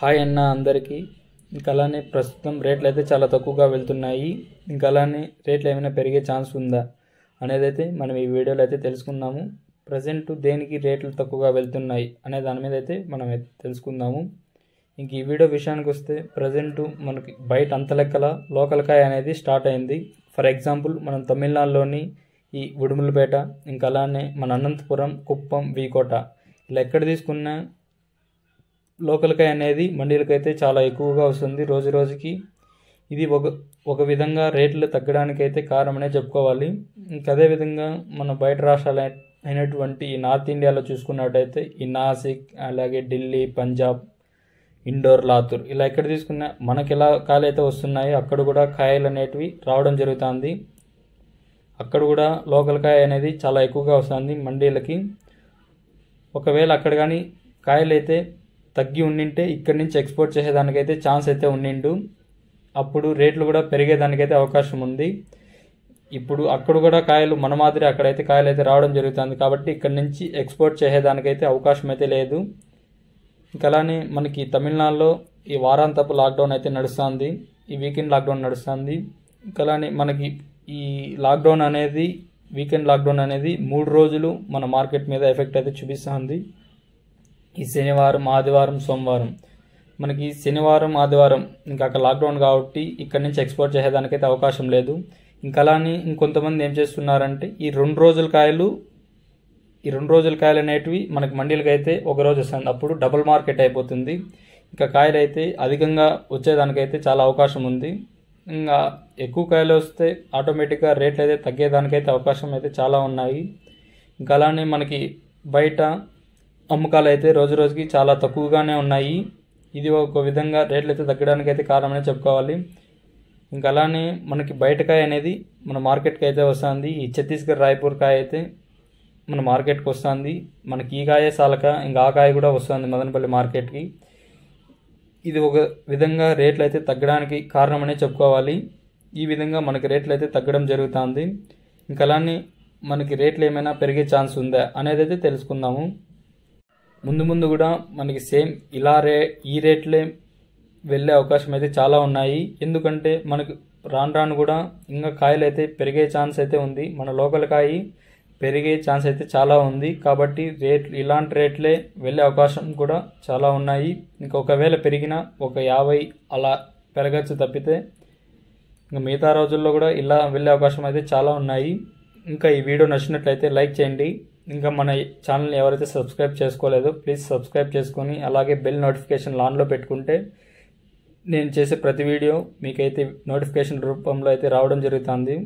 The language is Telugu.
హాయ్ అన్న అందరికీ ఇంకా అలానే ప్రస్తుతం రేట్లు అయితే చాలా తక్కువగా వెళ్తున్నాయి ఇంకా అలానే రేట్లు ఏమైనా పెరిగే ఛాన్స్ ఉందా అనేది అయితే మనం ఈ వీడియోలో అయితే తెలుసుకుందాము ప్రజెంట్ దేనికి రేట్లు తక్కువగా వెళ్తున్నాయి అనే దాని మీద అయితే మనం తెలుసుకుందాము ఇంక ఈ వీడియో విషయానికి వస్తే ప్రజెంట్ మనకి బయట అంత లెక్కల లోకల్ కాయ అనేది స్టార్ట్ అయింది ఫర్ ఎగ్జాంపుల్ మనం తమిళనాడులోని ఈ ఉడుములపేట ఇంకా అలానే మన అనంతపురం కుప్పం వీకోట ఇలా ఎక్కడ తీసుకున్నా లోకల్కాయ అనేది మండీలకైతే చాలా ఎక్కువగా వస్తుంది రోజు రోజుకి ఇది ఒక ఒక విధంగా రేట్లు తగ్గడానికైతే కారణమనే చెప్పుకోవాలి ఇంకా అదేవిధంగా మన బయట రాష్ట్రాలు అయినటువంటి ఈ నార్త్ ఇండియాలో చూసుకున్నట్టయితే ఈ నాసిక్ అలాగే ఢిల్లీ పంజాబ్ ఇండోర్ లాతూర్ ఇలా ఎక్కడ తీసుకున్న మనకి ఎలా కాయలు అయితే వస్తున్నాయో అక్కడ కూడా కాయలు అనేటివి రావడం జరుగుతుంది అక్కడ కూడా లోకల్ కాయ అనేది చాలా ఎక్కువగా వస్తుంది మండీలకి ఒకవేళ అక్కడ కానీ కాయలు అయితే తగ్గి ఉండింటే ఇక్కడి నుంచి ఎక్స్పోర్ట్ చేసేదానికైతే ఛాన్స్ అయితే ఉండిండు అప్పుడు రేట్లు కూడా పెరిగేదానికైతే అవకాశం ఉంది ఇప్పుడు అక్కడ కూడా కాయలు మన మాదిరి అక్కడైతే కాయలు అయితే రావడం జరుగుతుంది కాబట్టి ఇక్కడ నుంచి ఎక్స్పోర్ట్ చేసేదానికైతే అవకాశం అయితే లేదు ఇంకా అలానే మనకి తమిళనాడులో ఈ వారాంతపు లాక్డౌన్ అయితే నడుస్తుంది ఈ వీకెండ్ లాక్డౌన్ నడుస్తుంది ఇంకా అలానే మనకి ఈ లాక్డౌన్ అనేది వీకెండ్ లాక్డౌన్ అనేది మూడు రోజులు మన మార్కెట్ మీద ఎఫెక్ట్ అయితే చూపిస్తుంది ఈ శనివారం ఆదివారం సోమవారం మనకి శనివారం ఆదివారం ఇంకా అక్కడ లాక్డౌన్ కాబట్టి ఇక్కడ నుంచి ఎక్స్పోర్ట్ చేసేదానికైతే అవకాశం లేదు ఇంకా అలానే ఇంకొంతమంది ఏం చేస్తున్నారంటే ఈ రెండు రోజుల కాయలు ఈ రెండు రోజుల కాయలు అనేటివి మనకి మండీలకు అయితే ఒక రోజు వస్తుంది అప్పుడు డబుల్ మార్కెట్ అయిపోతుంది ఇంకా కాయలు అయితే అధికంగా వచ్చేదానికైతే చాలా అవకాశం ఉంది ఇంకా ఎక్కువ కాయలు వస్తే ఆటోమేటిక్గా రేట్లు అయితే తగ్గేదానికైతే అవకాశం అయితే చాలా ఉన్నాయి ఇంకా అలానే మనకి బయట అమ్మకాలు అయితే రోజు రోజుకి చాలా తక్కువగానే ఉన్నాయి ఇది ఒక విధంగా రేట్లు అయితే తగ్గడానికి అయితే కారణమనే చెప్పుకోవాలి ఇంకా అలానే మనకి బయటకాయ అనేది మన మార్కెట్కి అయితే వస్తుంది ఈ ఛత్తీస్గఢ్ రాయపూర్ కాయ అయితే మన మార్కెట్కి వస్తుంది మనకి ఈ కాయ సాలక ఇంకా ఆ కాయ కూడా వస్తుంది మదనపల్లి మార్కెట్కి ఇది ఒక విధంగా రేట్లు అయితే తగ్గడానికి కారణమనే చెప్పుకోవాలి ఈ విధంగా మనకి రేట్లు అయితే తగ్గడం జరుగుతుంది ఇంకా అలానే మనకి రేట్లు ఏమైనా పెరిగే ఛాన్స్ ఉందా అనేది అయితే తెలుసుకుందాము ముందు ముందు కూడా మనకి సేమ్ ఇలా రే ఈ రేట్లే వెళ్ళే అవకాశం అయితే చాలా ఉన్నాయి ఎందుకంటే మనకు రాను రాను కూడా ఇంకా కాయలు అయితే పెరిగే ఛాన్స్ అయితే ఉంది మన లోకల్ కాయ పెరిగే ఛాన్స్ అయితే చాలా ఉంది కాబట్టి రేట్లు ఇలాంటి రేట్లే వెళ్ళే అవకాశం కూడా చాలా ఉన్నాయి ఇంకా ఒకవేళ పెరిగిన ఒక యాభై అలా పెరగచ్చు తప్పితే ఇంకా మిగతా రోజుల్లో కూడా ఇలా వెళ్ళే అవకాశం అయితే చాలా ఉన్నాయి ఇంకా ఈ వీడియో నచ్చినట్లయితే లైక్ చేయండి ఇంకా మన ఛానల్ని ఎవరైతే సబ్స్క్రైబ్ చేసుకోలేదో ప్లీజ్ సబ్స్క్రైబ్ చేసుకొని అలాగే బెల్ నోటిఫికేషన్ లాన్లో పెట్టుకుంటే నేను చేసే ప్రతి వీడియో మీకైతే నోటిఫికేషన్ రూపంలో అయితే రావడం జరుగుతుంది